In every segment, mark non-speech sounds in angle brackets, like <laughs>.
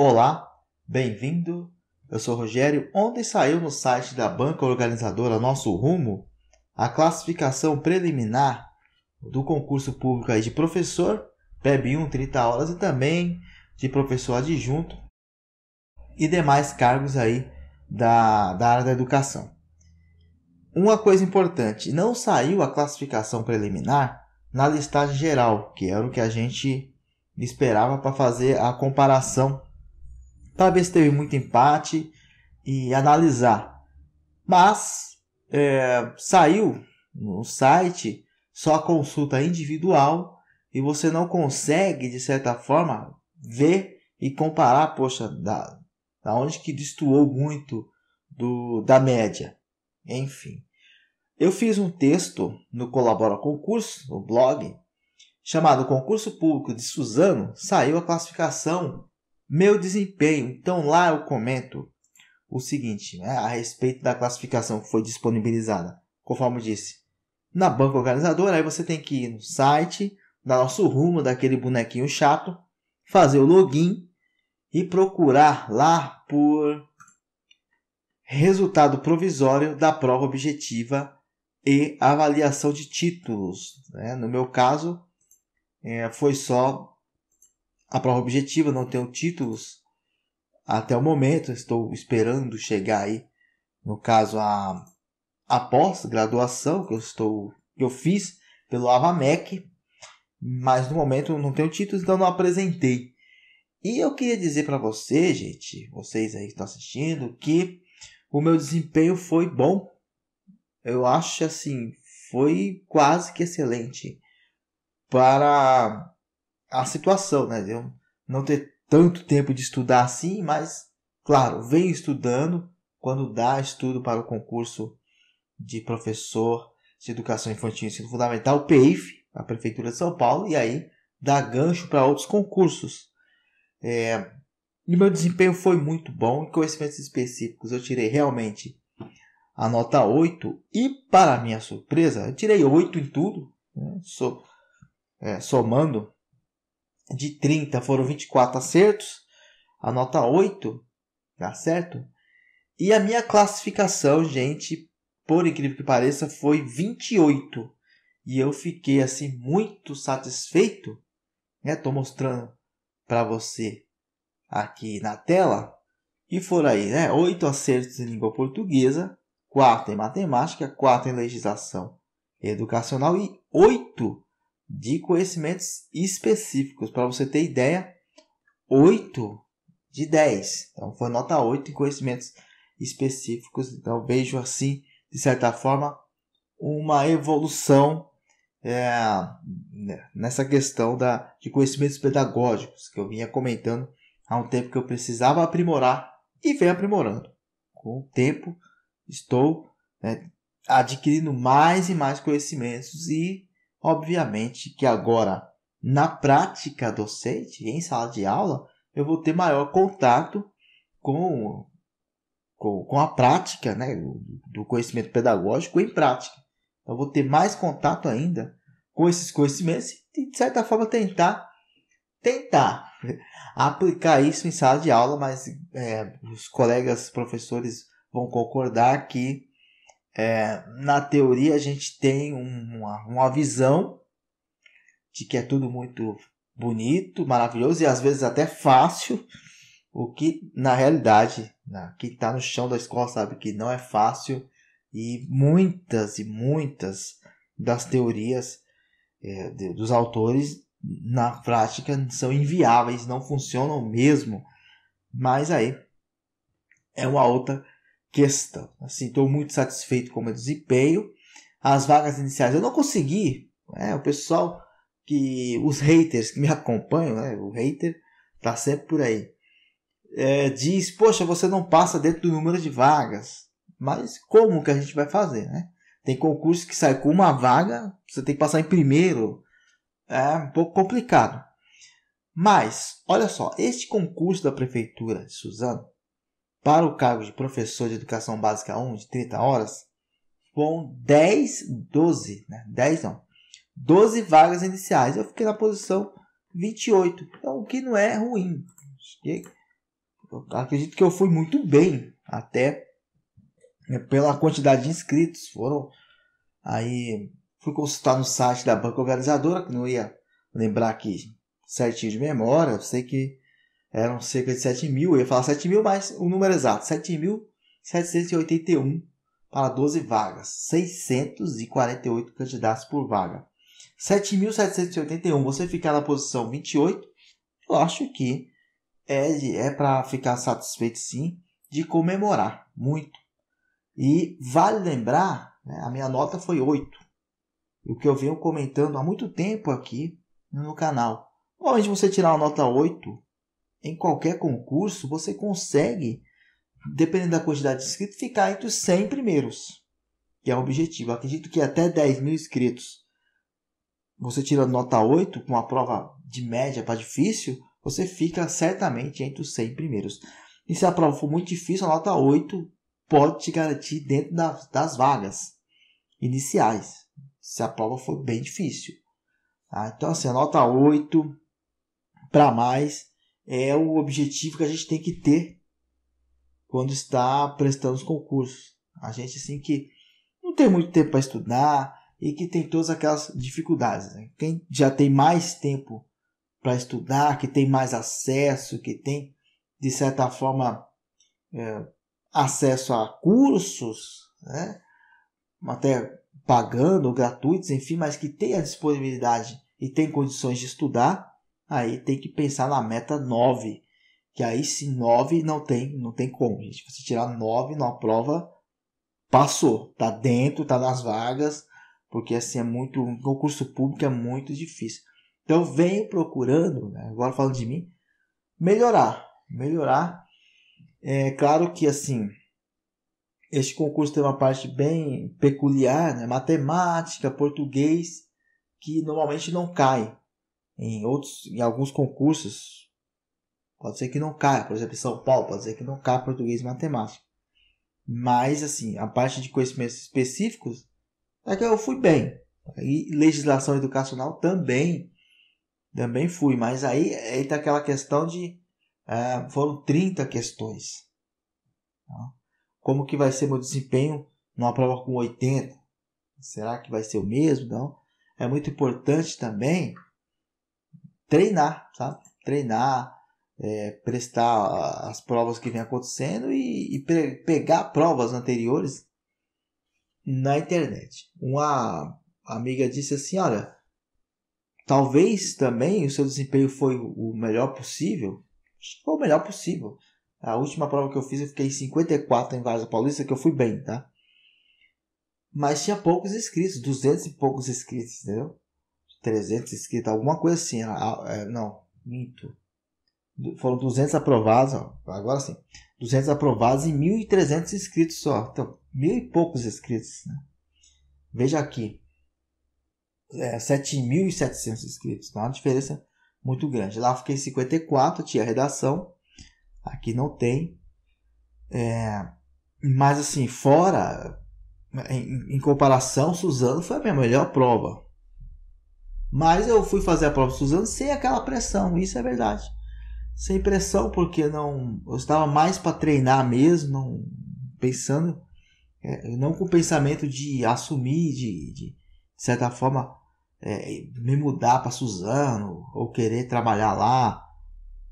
Olá, bem-vindo. Eu sou Rogério. Ontem saiu no site da banca organizadora Nosso Rumo a classificação preliminar do concurso público aí de professor, PEB 1, 30 horas, e também de professor adjunto e demais cargos aí da, da área da educação. Uma coisa importante, não saiu a classificação preliminar na listagem geral, que era o que a gente esperava para fazer a comparação talvez teve muito empate e analisar. Mas é, saiu no site só consulta individual e você não consegue, de certa forma, ver e comparar, poxa, da, da onde que destoou muito do, da média. Enfim, eu fiz um texto no Colabora Concurso, no blog, chamado Concurso Público de Suzano, saiu a classificação meu desempenho. Então lá eu comento o seguinte, né, a respeito da classificação que foi disponibilizada, conforme eu disse. Na banca organizadora, aí você tem que ir no site, dar nosso rumo daquele bonequinho chato, fazer o login e procurar lá por resultado provisório da prova objetiva e avaliação de títulos. Né? No meu caso, é, foi só a prova objetiva, não tenho títulos até o momento, estou esperando chegar aí, no caso, a, a pós-graduação que eu estou que eu fiz pelo AVAMEC, mas no momento não tenho títulos, então não apresentei. E eu queria dizer para você, gente, vocês aí que estão assistindo, que o meu desempenho foi bom. Eu acho assim, foi quase que excelente para a situação, né? De eu não ter tanto tempo de estudar assim, mas, claro, venho estudando. Quando dá, estudo para o concurso de professor de educação infantil e ensino fundamental, o PEIF, a Prefeitura de São Paulo, e aí dá gancho para outros concursos. É, e meu desempenho foi muito bom. Em conhecimentos específicos, eu tirei realmente a nota 8. E, para minha surpresa, eu tirei 8 em tudo. Né? So, é, somando de 30 foram 24 acertos, a nota 8, tá certo? E a minha classificação, gente, por incrível que pareça, foi 28. E eu fiquei assim muito satisfeito, né? Tô mostrando para você aqui na tela. E foram aí, né? 8 acertos em língua portuguesa, 4 em matemática, 4 em legislação educacional e 8 de conhecimentos específicos. Para você ter ideia, 8 de 10. Então foi nota 8 em conhecimentos específicos. Então vejo assim, de certa forma, uma evolução é, né, nessa questão da, de conhecimentos pedagógicos que eu vinha comentando há um tempo que eu precisava aprimorar e vem aprimorando. Com o tempo, estou é, adquirindo mais e mais conhecimentos e Obviamente que agora, na prática docente, em sala de aula, eu vou ter maior contato com, com, com a prática né, do conhecimento pedagógico em prática. Então, eu vou ter mais contato ainda com esses conhecimentos e, de certa forma, tentar, tentar <laughs> aplicar isso em sala de aula, mas é, os colegas professores vão concordar que é, na teoria, a gente tem uma, uma visão de que é tudo muito bonito, maravilhoso e às vezes até fácil, o que na realidade, né, quem está no chão da escola sabe que não é fácil e muitas e muitas das teorias é, dos autores na prática são inviáveis, não funcionam mesmo. Mas aí é uma outra questão. Assim, estou muito satisfeito com o meu desempenho. As vagas iniciais eu não consegui. Né? O pessoal que os haters que me acompanham, né? o hater tá sempre por aí, é, diz: Poxa, você não passa dentro do número de vagas. Mas como que a gente vai fazer, né? Tem concurso que sai com uma vaga, você tem que passar em primeiro. É um pouco complicado. Mas, olha só, este concurso da Prefeitura de Suzano para o cargo de professor de educação básica 1 de 30 horas, com 10, 12, né? 10 não, 12 vagas iniciais. Eu fiquei na posição 28, então, o que não é ruim. Eu acredito que eu fui muito bem, até né, pela quantidade de inscritos. Foram aí, fui consultar no site da banca organizadora, que não ia lembrar aqui certinho de memória. Eu sei que eram cerca de 7 mil, eu ia falar 7 mil, mas o número exato, 7.781 para 12 vagas, 648 candidatos por vaga. 7.781, você ficar na posição 28, eu acho que é, é para ficar satisfeito sim, de comemorar muito. E vale lembrar, né, a minha nota foi 8, o que eu venho comentando há muito tempo aqui no canal. Normalmente você tirar uma nota 8, em qualquer concurso, você consegue, dependendo da quantidade de inscritos, ficar entre os 100 primeiros, que é o objetivo. Eu acredito que até 10 mil inscritos, você tira nota 8, com a prova de média para difícil, você fica certamente entre os 100 primeiros. E se a prova for muito difícil, a nota 8 pode te garantir dentro das, das vagas iniciais, se a prova for bem difícil. Tá? Então, assim, a nota 8 para mais é o objetivo que a gente tem que ter quando está prestando os concursos. A gente assim que não tem muito tempo para estudar e que tem todas aquelas dificuldades. Né? Quem já tem mais tempo para estudar, que tem mais acesso, que tem de certa forma é, acesso a cursos, né? até pagando, gratuitos, enfim, mas que tem a disponibilidade e tem condições de estudar, aí tem que pensar na meta 9. Que aí se 9 não tem, não tem como, gente. Você tirar 9 numa prova, passou, tá dentro, tá nas vagas, porque assim é muito, um concurso público é muito difícil. Então venho procurando, né, agora falando de mim, melhorar, melhorar. É claro que assim, este concurso tem uma parte bem peculiar, né? matemática, português, que normalmente não cai em outros, em alguns concursos, pode ser que não caia, por exemplo, em São Paulo, pode ser que não caia português e matemática. Mas, assim, a parte de conhecimentos específicos, é que eu fui bem. E legislação educacional também, também fui. Mas aí entra tá aquela questão de, eh, foram 30 questões. Tá? Como que vai ser meu desempenho numa prova com 80? Será que vai ser o mesmo? Não. É muito importante também treinar, sabe? Treinar, é, prestar as provas que vem acontecendo e, e pegar provas anteriores na internet. Uma amiga disse assim: olha, talvez também o seu desempenho foi o melhor possível. Foi o melhor possível. A última prova que eu fiz, eu fiquei em 54 em Vaza Paulista, que eu fui bem, tá? Mas tinha poucos inscritos, 200 e poucos inscritos, entendeu? 300 inscritos, alguma coisa assim. É, não, minto. Foram 200 aprovados, agora sim. 200 aprovados e 1.300 inscritos só. Então, mil e poucos inscritos. Né? Veja aqui. É, 7.700 inscritos. Então, uma diferença muito grande. Lá fiquei 54, tinha redação. Aqui não tem. É, mas assim, fora... Em, em comparação, Suzano foi a minha melhor prova mas eu fui fazer a prova de Suzano sem aquela pressão, isso é verdade. Sem pressão, porque não, eu estava mais para treinar mesmo, não, pensando, é, não com o pensamento de assumir, de, de, de certa forma, é, me mudar para Suzano ou querer trabalhar lá.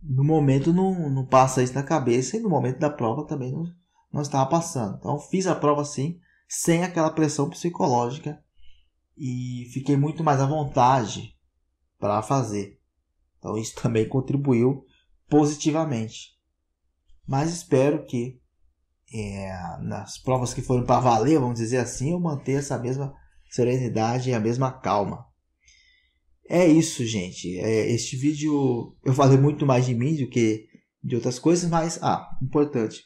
No momento não, não passa isso na cabeça e no momento da prova também não, não estava passando. Então fiz a prova assim, sem aquela pressão psicológica e fiquei muito mais à vontade para fazer. Então isso <laughs> também contribuiu positivamente. Mas espero que é, nas provas que foram para valer, vamos dizer assim, eu manter essa mesma serenidade e a mesma calma. É isso, gente. É, este vídeo eu falei muito mais de mim do que de outras coisas, mas ah, importante.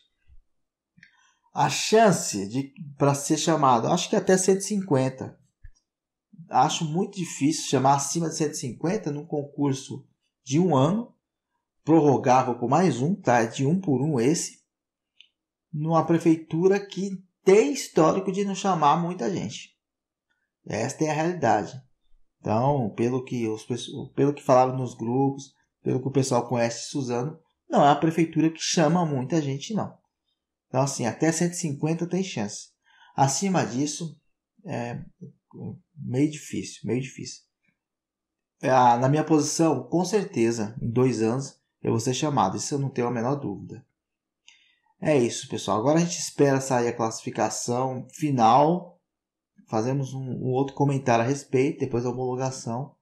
A chance de para ser chamado, acho que até 150 acho muito difícil chamar acima de 150 num concurso de um ano, prorrogável com mais um, tá? É de um por um esse, numa prefeitura que tem histórico de não chamar muita gente. Esta é a realidade. Então, pelo que, os, pelo que falaram nos grupos, pelo que o pessoal conhece Suzano, não é a prefeitura que chama muita gente, não. Então, assim, até 150 tem chance. Acima disso, é, meio difícil, meio difícil. Ah, na minha posição, com certeza, em dois anos eu vou ser chamado, isso eu não tenho a menor dúvida. É isso, pessoal. Agora a gente espera sair a classificação final. Fazemos um, um outro comentário a respeito, depois a homologação.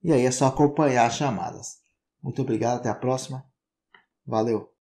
E aí é só acompanhar as chamadas. Muito obrigado, até a próxima. Valeu!